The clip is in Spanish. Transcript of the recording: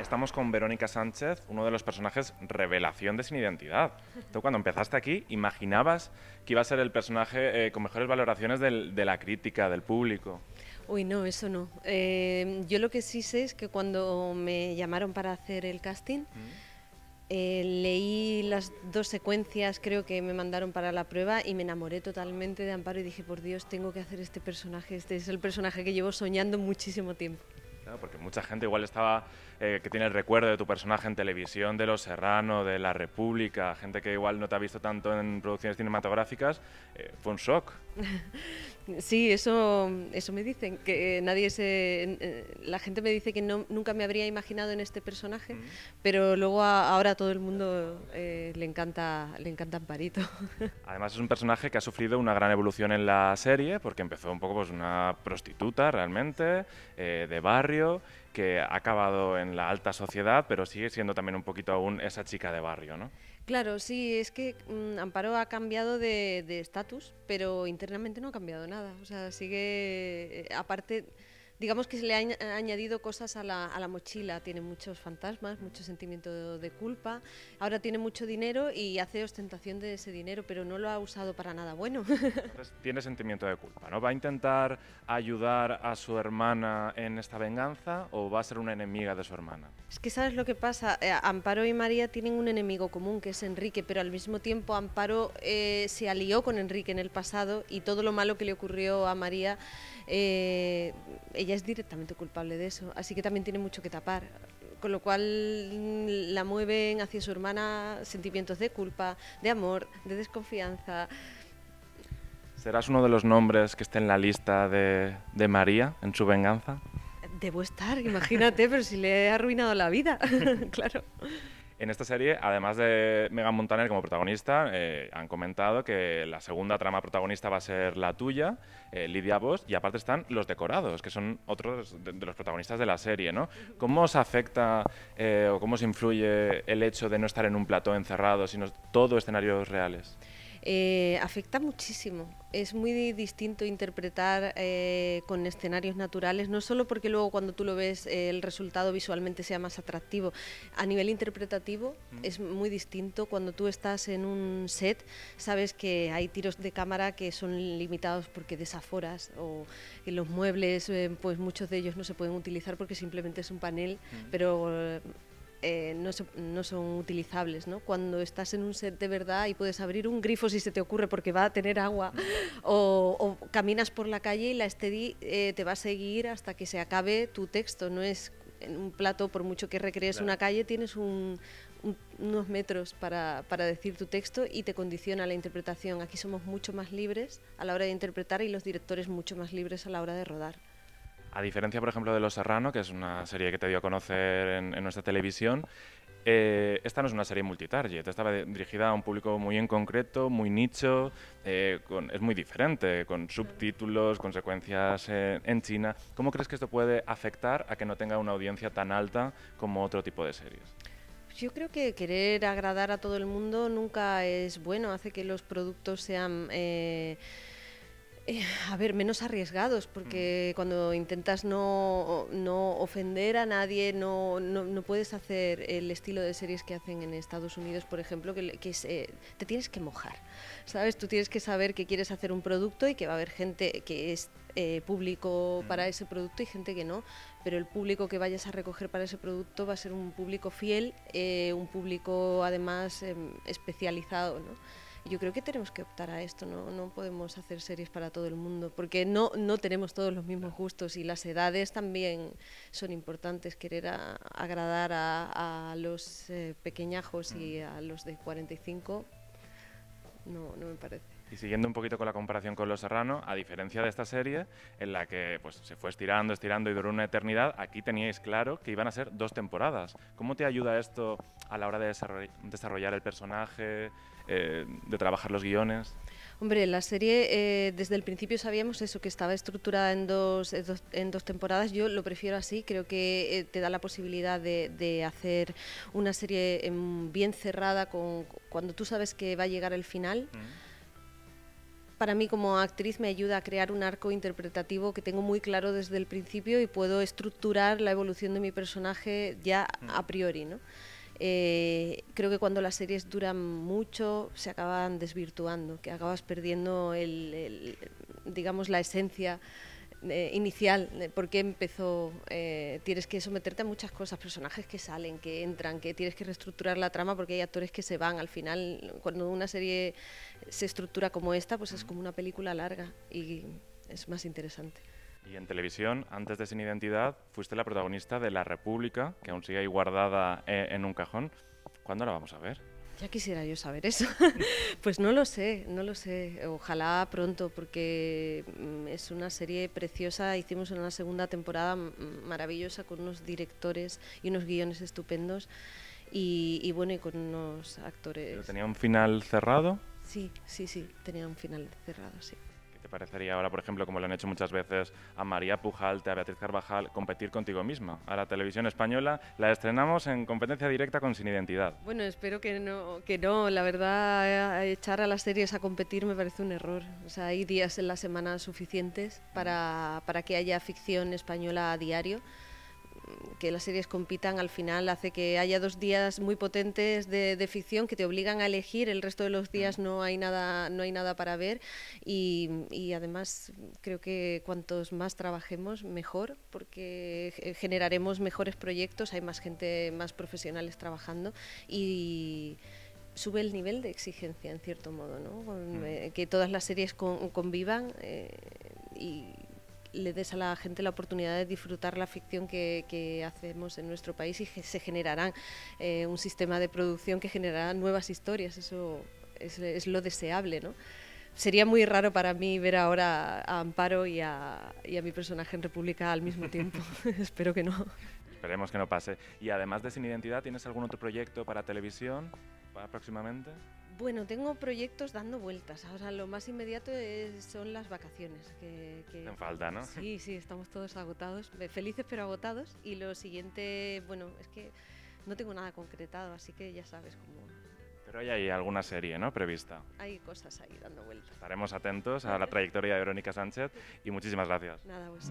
Estamos con Verónica Sánchez, uno de los personajes revelación de sin identidad. Tú cuando empezaste aquí, ¿imaginabas que iba a ser el personaje eh, con mejores valoraciones de la crítica, del público? Uy, no, eso no. Eh, yo lo que sí sé es que cuando me llamaron para hacer el casting, mm. Eh, leí las dos secuencias, creo que me mandaron para la prueba y me enamoré totalmente de Amparo y dije, por Dios, tengo que hacer este personaje, este es el personaje que llevo soñando muchísimo tiempo. Claro, porque mucha gente igual estaba, eh, que tiene el recuerdo de tu personaje en televisión, de Los Serrano, de La República, gente que igual no te ha visto tanto en producciones cinematográficas, eh, fue un shock. Sí, eso, me dicen, que eh, nadie se... Eh, la gente me dice que nunca me habría imaginado en este personaje, mm. pero luego ahora todo el mundo eh, le, encanta, le encanta Amparito. Además es un personaje que ha sufrido una gran evolución en la serie, porque empezó un poco pues una prostituta realmente, de barrio, que ha acabado en la alta sociedad, pero sigue siendo también un poquito aún esa chica de barrio, ¿no? Claro, sí, es que mm, Amparo ha cambiado de estatus, pero internamente no ha cambiado nada. O sea, sigue, eh, aparte digamos que se le han añadido cosas a la, a la, mochila. Tiene muchos fantasmas, mucho sentimiento de culpa. Ahora tiene mucho dinero y hace ostentación de ese dinero, pero no lo ha usado para nada bueno. Entonces, tiene sentimiento de culpa, ¿no? ¿Va a intentar ayudar a su hermana en esta venganza o va a ser una enemiga de su hermana? Es que sabes lo que pasa. Eh, Amparo y María tienen un enemigo común que es Enrique, pero al mismo tiempo Amparo eh, se alió con Enrique en el pasado y todo lo malo que le ocurrió a María, eh, ella es directamente culpable de eso, así que también tiene mucho que tapar, con lo cual mm, la mueven hacia su hermana sentimientos de culpa, de amor, de desconfianza. ¿Serás uno de los nombres que esté en la lista de, de María en su venganza? Debo estar, imagínate, pero si le he arruinado la vida, claro. En esta serie, además de Megan Montaner como protagonista, eh, han comentado que la segunda trama protagonista va a ser la tuya, eh, Lidia Vos, y aparte están los decorados, que son otros de, los protagonistas de la serie, ¿no? ¿Cómo os afecta eh, o cómo os influye el hecho de no estar en un plató encerrado, sino todo escenarios reales? Eh, afecta muchísimo. Es muy distinto interpretar eh, con escenarios naturales, no solo porque luego cuando tú lo ves eh, el resultado visualmente sea más atractivo, a nivel interpretativo mm. es muy distinto. Cuando tú estás en un set, sabes que hay tiros de cámara que son limitados porque desaforas o en los muebles, pues muchos de ellos no se pueden utilizar porque simplemente es un panel, mm. pero eh, no, son utilizables, ¿no? Cuando estás en un set de verdad y puedes abrir un grifo si se te ocurre porque va a tener agua, o, caminas por la calle y la estedi eh, te va a seguir hasta que se acabe tu texto, no es un plato, por mucho que recrees una calle, tienes unos metros para, para decir tu texto y te condiciona la interpretación. Aquí somos mucho más libres a la hora de interpretar y los directores mucho más libres a la hora de rodar. A diferencia, por ejemplo, de Los Serrano, que es una serie que te dio a conocer en, nuestra televisión, eh, esta no es una serie multitarget, estaba dirigida a un público muy en concreto, muy nicho, eh, es muy diferente, con subtítulos, consecuencias en, en China. ¿Cómo crees que esto puede afectar a que no tenga una audiencia tan alta como otro tipo de series? Yo creo que querer agradar a todo el mundo nunca es bueno, hace que los productos sean... Eh, eh, a ver, menos arriesgados, porque mm. cuando intentas no, ofender a nadie, no, no, puedes hacer el estilo de series que hacen en Estados Unidos, por ejemplo, que, es, eh, te tienes que mojar. ¿Sabes? Tú tienes que saber que quieres hacer un producto y que va a haber gente que es eh, público mm. para ese producto y gente que no, pero el público que vayas a recoger para ese producto va a ser un público fiel, un público además em, especializado, ¿no? Yo creo que tenemos que optar a esto, ¿no? no podemos hacer series para todo el mundo, porque no, no tenemos todos los mismos gustos y las edades también son importantes. Querer agradar a, los eh, pequeñajos y mm. a los de 45 no, no me parece. Y siguiendo un poquito con la comparación con Los Serrano, a diferencia de esta serie, en la que pues, se fue estirando, estirando y duró una eternidad, aquí teníais claro que iban a ser dos temporadas. ¿Cómo te ayuda esto a la hora de desarrollar el personaje, eh, de trabajar los guiones? Hombre, la serie eh, desde el principio sabíamos eso, que estaba estructurada en dos, en dos, temporadas. Yo lo prefiero así, creo que eh, te da la posibilidad de, hacer una serie em, bien cerrada con, cuando tú sabes que va a llegar el final. Mm para mí como actriz me ayuda a crear un arco interpretativo que tengo muy claro desde el principio y puedo estructurar la evolución de mi personaje ya mm. a priori, ¿no? Eh, creo que cuando las series duran mucho se acaban desvirtuando, que acabas perdiendo el, el digamos la esencia eh, inicial, eh, por qué empezó, eh, tienes que someterte a muchas cosas, personajes que salen, que entran, que tienes que reestructurar la trama porque hay actores que se van. Al final, cuando una serie se estructura como esta, pues es como una película larga y es más interesante. Y en televisión, antes de Sin Identidad, fuiste la protagonista de La República, que aún sigue ahí guardada en un cajón. ¿Cuándo la vamos a ver? Ya quisiera yo saber eso. pues no lo sé, no lo sé. Ojalá pronto, porque mm, es una serie preciosa. Hicimos una segunda temporada mm, maravillosa con unos directores y unos guiones estupendos. Y, bueno, y con unos actores. tenía un final cerrado? Sí, sí, sí, tenía un final cerrado, sí te parecería ahora, por ejemplo, como lo han hecho muchas veces a María Pujalte, a Beatriz Carvajal, competir contigo misma? A la televisión española la estrenamos en competencia directa con Sin Identidad. Bueno, espero que no, que no. La verdad, eh, echar a las series a competir me parece un error. O sea, hay días en la semana suficientes para, para que haya ficción española a diario que las series compitan al final hace que haya dos días muy potentes de, de, ficción que te obligan a elegir, el resto de los mm. días no hay nada, no hay nada para ver y, y además creo que cuantos más trabajemos mejor porque generaremos mejores proyectos, hay más gente, más profesionales trabajando y sube el nivel de exigencia en cierto modo, ¿no? Mm. Eh, que todas las series convivan eh, y le des a la gente la oportunidad de disfrutar la ficción que, hacemos en nuestro país y se generarán eh, un sistema de producción que generará nuevas historias, eso es, lo deseable, Sería muy raro para mí ver ahora a Amparo y a, y a mi personaje en República al mismo tiempo. Espero que no. Esperemos que no pase. Y además de Sin Identidad, ¿tienes algún otro proyecto para televisión? próximamente? Bueno, tengo proyectos dando vueltas. sea, lo más inmediato son las vacaciones. Que, que falta, ¿no? Sí, sí, estamos todos agotados, eh, felices pero agotados. Y lo siguiente, bueno, es que no tengo nada concretado, así que ya sabes cómo. Pero hay ahí alguna serie, ¿no? Prevista. Hay cosas ahí dando vueltas. Estaremos atentos a la trayectoria de Verónica Sánchez y muchísimas gracias. Nada, pues.